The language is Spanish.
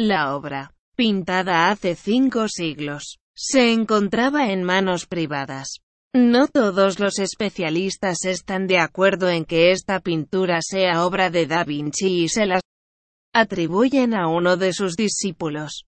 La obra, pintada hace cinco siglos, se encontraba en manos privadas. No todos los especialistas están de acuerdo en que esta pintura sea obra de Da Vinci y se las atribuyen a uno de sus discípulos.